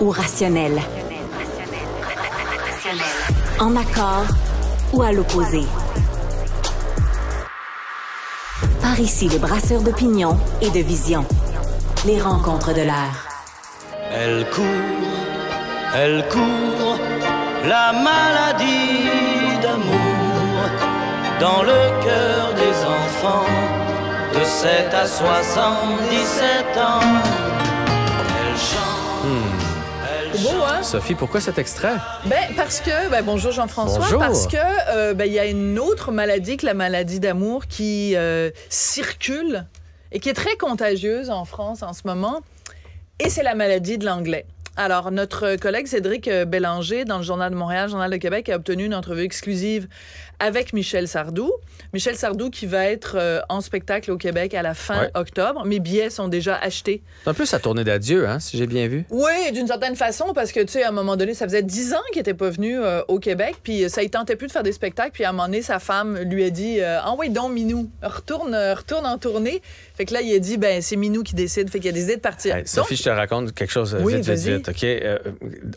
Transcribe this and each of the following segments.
ou rationnel? En accord ou à l'opposé? Par ici, les brasseurs d'opinion et de vision. Les rencontres de l'air. Elle court, elle court, la maladie d'amour dans le cœur des enfants de 7 à 77 ans. Elle chante. Hmm. C'est hein? Sophie, pourquoi cet extrait? Ben, parce que, ben, bonjour Jean-François, parce que euh, ben, il y a une autre maladie que la maladie d'amour qui euh, circule et qui est très contagieuse en France en ce moment, et c'est la maladie de l'anglais. Alors, notre collègue Cédric euh, Bélanger, dans le Journal de Montréal, Journal de Québec, a obtenu une entrevue exclusive avec Michel Sardou. Michel Sardou qui va être euh, en spectacle au Québec à la fin octobre. Mes billets sont déjà achetés. C'est un peu sa tournée d'adieu, hein, si j'ai bien vu. Oui, d'une certaine façon, parce que, tu sais, à un moment donné, ça faisait dix ans qu'il n'était pas venu euh, au Québec, puis ça, il tentait plus de faire des spectacles, puis à un moment donné, sa femme lui a dit euh, ah oui donc, Minou, retourne, retourne en tournée. Fait que là, il a dit, ben, c'est Minou qui décide. Fait qu'il a décidé de partir. Sophie, je te raconte quelque chose euh, oui, vite, vite, vite, OK? Euh,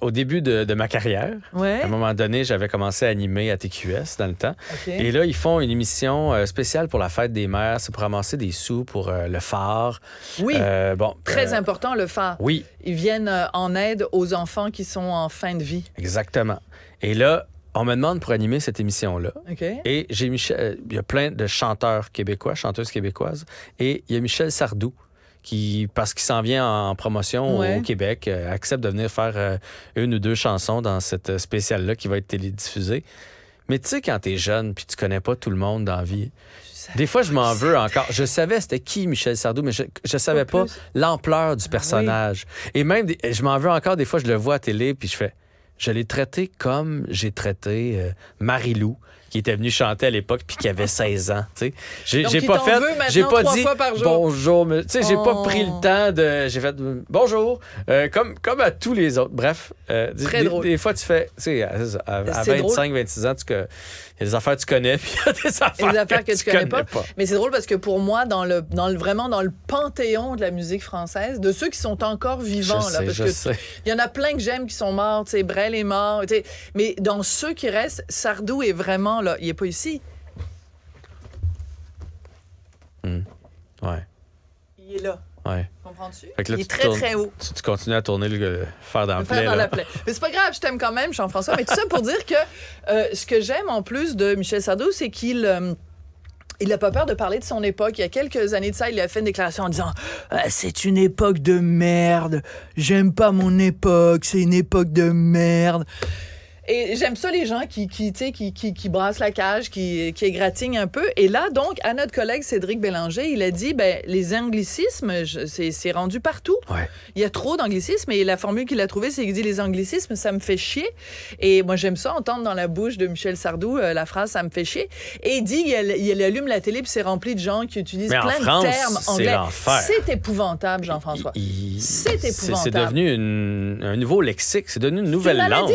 au début de, ma carrière, à un moment donné, j'avais commencé à animer à TQS dans le temps. Et là, ils font une émission euh, spéciale pour la fête des mères. C'est pour amasser des sous pour le phare. Oui. bon, Très important, le phare. Oui. Ils viennent en aide aux enfants qui sont en fin de vie. Exactement. Et là, on me demande pour animer cette émission-là. Et j'ai euh, il y a plein de chanteurs québécois, chanteuses québécoises, et il y a Michel Sardou qui, parce qu'il s'en vient en promotion au Québec, euh, accepte de venir faire euh, une ou deux chansons dans cette spéciale-là qui va être télédiffusée. Mais tu sais, quand t'es jeune puis tu connais pas tout le monde dans vie, des fois, je m'en veux encore. Je savais c'était qui Michel Sardou, mais je, savais pas l'ampleur du ah personnage. Et même, je m'en veux encore, des fois, je le vois à télé puis je fais je l'ai traité comme j'ai traité Marilou. Euh, Marie-Lou, qui était venu chanter à l'époque puis qui avait 16 ans. J'ai pas fait, j'ai pas dit bonjour, tu sais, j'ai pas pris le oh. temps de, j'ai fait bonjour, euh, comme, comme à tous les autres. Bref, euh, Très drôle. des, fois tu fais, tu sais, à, 25, 26 ans, tu que il y a des affaires que tu connais, puis il y a des affaires, que, tu connais, pas. Mais c'est drôle parce que pour moi, dans le, dans le, vraiment dans le panthéon de la musique française, de ceux qui sont encore vivants, il y en a plein que j'aime qui sont morts, tu sais, Brel est mort, tu sais, mais dans ceux qui restent, Sardou est vraiment il n'est pas ici. Mmh. Ouais. Il est là. Ouais. Comprends-tu? il est très, très haut. si tu, continues à tourner le, fer faire dans la plaie. Mais c'est pas grave, je t'aime quand même, Jean-François. Mais tout ça pour dire que euh, ce que j'aime en plus de Michel Sardou, c'est qu'il. Euh, il n'a pas peur de parler de son époque. Il y a quelques années de ça, il a fait une déclaration en disant ah, C'est une époque de merde. J'aime pas mon époque. C'est une époque de merde. Et j'aime ça les gens qui, qui, qui, qui, qui brassent la cage, qui, qui égratignent un peu. Et là, donc, à notre collègue Cédric Bélanger, il a dit, ben, les anglicismes, c'est rendu partout. Il y a trop d'anglicismes. Et la formule qu'il a trouvée, c'est qu'il dit, les anglicismes, ça me fait chier. Et moi, j'aime ça entendre dans la bouche de Michel Sardou euh, la phrase, ça me fait chier. Et il dit, il, allume la télé, puis c'est rempli de gens qui utilisent plein de termes anglais. C'est épouvantable, Jean-François. C'est épouvantable. C'est devenu un nouveau lexique, c'est devenu une nouvelle langue.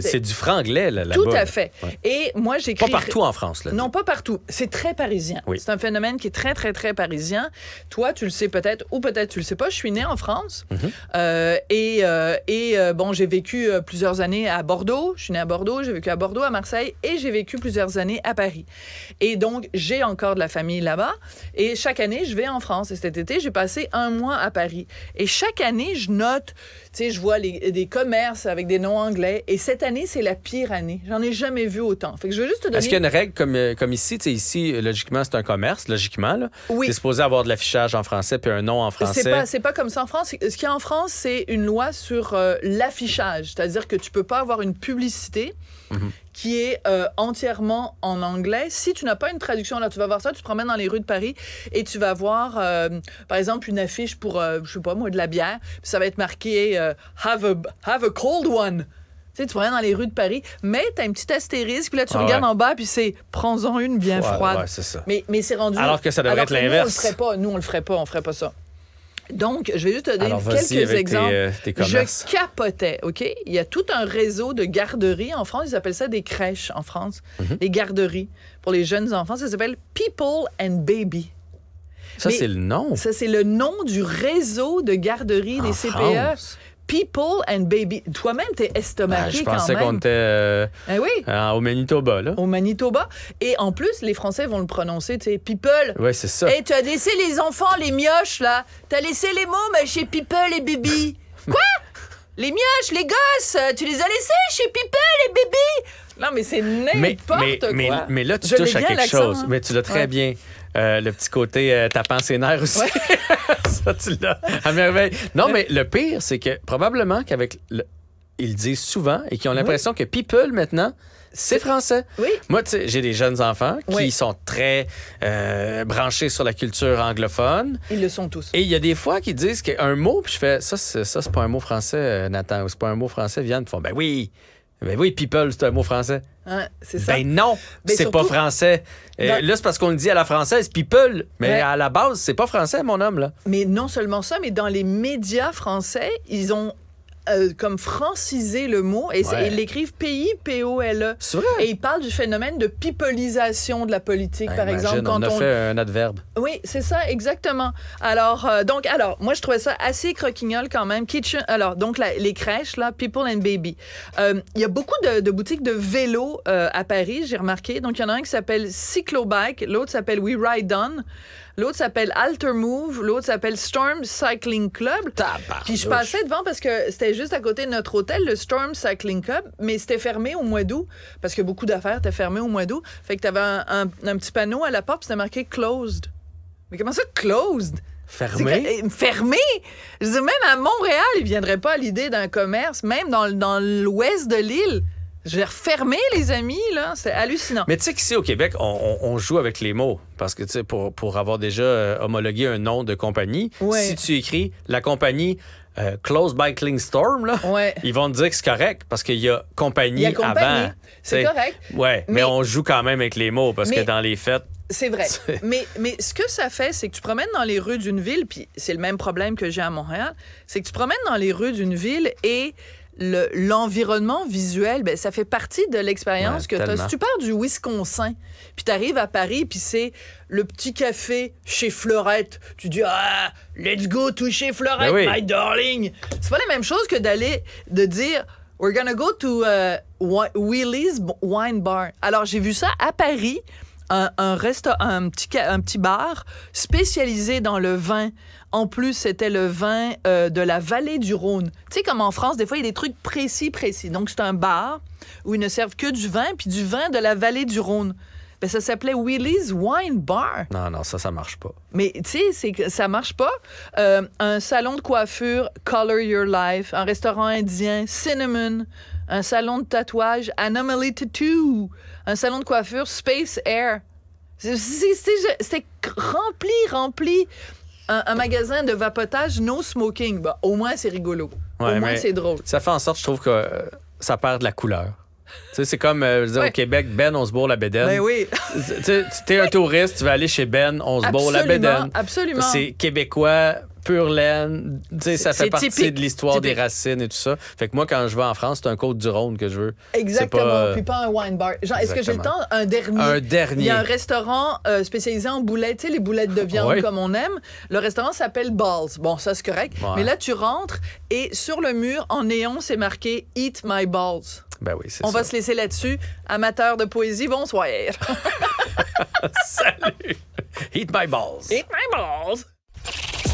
C'est du franglais, là, bas Tout à fait. Et moi, j'écris... Pas partout en France, là. Non, pas partout. C'est très parisien. Oui. C'est un phénomène qui est très, très, très parisien. Toi, tu le sais peut-être, ou peut-être tu le sais pas, je suis née en France. Mhm. Euh, et, euh, euh, bon, j'ai vécu plusieurs années à Bordeaux. Je suis née à Bordeaux, j'ai vécu à Bordeaux, à Marseille, et j'ai vécu plusieurs années à Paris. Et donc, j'ai encore de la famille là-bas. Et chaque année, je vais en France. Et cet été, j'ai passé un mois à Paris. Et chaque année, je note, tu sais, je vois des commerces avec des noms anglais. Et cette année, c'est la pire année. J'en ai jamais vu autant. Fait que je veux juste te donner... Est-ce qu'il y a une règle comme, euh, comme ici? sais, ici, euh, logiquement, c'est un commerce, logiquement. Là. Oui. C'est supposé avoir de l'affichage en français puis un nom en français. C'est pas, pas comme ça en France. Ce qu'il y a en France, c'est une loi sur euh, l'affichage. C'est-à-dire que tu peux pas avoir une publicité mhm. qui est entièrement en anglais. Si tu n'as pas une traduction, là, tu vas voir ça, tu te promènes dans les rues de Paris et tu vas voir, par exemple, une affiche pour, je sais pas moi, de la bière. ça va être marqué have, a, have a cold one. Tu vois dans les rues de Paris, mais as un petit astérisque, puis là, tu regardes en bas, puis c'est prends-en une bien froide. Mais, c'est rendu. Alors que ça devrait être l'inverse. Nous, on le ferait pas. Nous, on le ferait pas. On ferait pas ça. Donc, je vais juste te donner quelques euh, exemples. je capotais, OK? Il y a tout un réseau de garderies en France. Ils appellent ça des crèches en France. Les mhm. garderies pour les jeunes enfants. Ça s'appelle People and Baby. Ça, c'est le nom. Ça, c'est le nom du réseau de garderies des CPE. People and Baby. Toi-même, t'es estomaqué ben, quand même. Je pensais qu'on était euh, eh oui. au Manitoba, Au Manitoba. Et en plus, les Français vont le prononcer, tu sais, People. Ouais, c'est ça. Et tu as laissé les enfants, les mioches, là. Tu as laissé les mômes chez People et Baby. Quoi? Les mioches, les gosses, tu les as laissés chez People et Baby. Non, mais c'est n'importe quoi. Mais, là, tu touches à quelque chose. Hein. Mais tu l'as très bien. Euh, le petit côté euh, tapant ses nerfs aussi. ça, tu l'as à merveille. Non, mais le pire, c'est que probablement qu'avec. Le... Ils disent souvent et qui ont l'impression que people maintenant, c'est français. Oui. Moi, tu sais, j'ai des jeunes enfants qui sont très euh, branchés sur la culture anglophone. Ils le sont tous. Et il y a des fois qu'ils disent qu'un mot, puis je fais ça, c'est, ça, c'est pas un mot français, Nathan, ou c'est pas un mot français, Vianne. Ils font, ben oui, ben oui, people, c'est un mot français. Hein, c'est ça. Ben non, ben c'est pas français. Euh, là, c'est parce qu'on le dit à la française, people, mais à la base, c'est pas français, mon homme. Mais non seulement ça, mais dans les médias français, ils ont euh, comme franciser le mot et ils l'écrivent pays P O L E. Et ils parlent du phénomène de pipolisation de la politique par exemple quand on, a fait un adverbe. Oui, c'est ça exactement. Alors euh, donc alors moi je trouvais ça assez croquignol quand même. Kitchen alors donc les crèches là people and baby. Euh, il y a beaucoup de, boutiques de vélos à Paris, j'ai remarqué. Donc il y en a un qui s'appelle Cyclobike, l'autre s'appelle We Ride On. L'autre s'appelle Alter Move. L'autre s'appelle Storm Cycling Club. Puis je passais devant parce que c'était juste à côté de notre hôtel, le Storm Cycling Club, mais c'était fermé au mois d'août parce que beaucoup d'affaires étaient fermées au mois d'août. Fait que t'avais un, un, petit panneau à la porte, c'était marqué closed. Mais comment ça closed? Fermé? Euh, fermé? Je même à Montréal, ils viendrait pas à l'idée d'un commerce, même dans l'ouest de l'île. Je vais refermer, les amis, là. C'est hallucinant. Mais tu sais qu'ici, au Québec, on, joue avec les mots. Parce que, tu sais, pour, pour, avoir déjà euh, homologué un nom de compagnie, si tu écris la compagnie euh, Close by Clingstorm, Storm, là, ils vont te dire que c'est correct parce qu'il y a compagnie, avant. C'est correct. Ouais, mais, on joue quand même avec les mots parce que dans les fêtes. C'est vrai. Mais, mais ce que ça fait, c'est que tu promènes dans les rues d'une ville, puis c'est le même problème que j'ai à Montréal, c'est que tu promènes dans les rues d'une ville et l'environnement visuel, ben, ça fait partie de l'expérience que tu as. Si tu pars du Wisconsin, puis tu arrives à Paris, puis c'est le petit café chez Fleurette, tu dis Ah, let's go to chez Fleurette, ben my darling. C'est pas la même chose que d'aller, de dire We're gonna go to uh, Willie's Wine Bar. Alors, j'ai vu ça à Paris un, un, petit, un petit bar spécialisé dans le vin. En plus, c'était le vin euh, de la vallée du Rhône. Tu sais, comme en France, des fois, il y a des trucs précis, précis. Donc, c'est un bar où ils ne servent que du vin, puis du vin de la vallée du Rhône. mais ben, ça s'appelait Willie's Wine Bar. Non, non, ça, ça marche pas. Mais tu sais, ça marche pas. Euh, un salon de coiffure, Color Your Life. Un restaurant indien, Cinnamon. Un salon de tatouage, Anomaly Tattoo un salon de coiffure Space Air. C'est rempli, rempli. Un, magasin de vapotage no smoking. Bah, au moins, c'est rigolo. au moins, c'est drôle. Ça fait en sorte, je trouve, que euh, ça perd de la couleur. c'est comme euh, au Québec, Ben, on se bourre la bédaine. Ben oui. tu es un touriste, tu vas aller chez Ben, on se bourre la bédaine. Absolument. C'est québécois, pure laine. sais, ça fait partie de l'histoire des racines et tout ça. Fait que moi, quand je vais en France, c'est un côte du Rhône que je veux. Exactement. Euh, Puis pas un wine bar. Genre, est-ce que j'ai le temps? Un dernier. Un dernier. Il y a un restaurant euh, spécialisé en boulettes, tu sais, les boulettes de viande comme on aime. Le restaurant s'appelle Balls. Bon, ça, c'est correct. Mais là, tu rentres et sur le mur, en néon, c'est marqué Eat my balls. Ben oui, c'est ça. On va se laisser là-dessus. Amateur de poésie, bonsoir. Salut. Eat my balls. Eat my balls.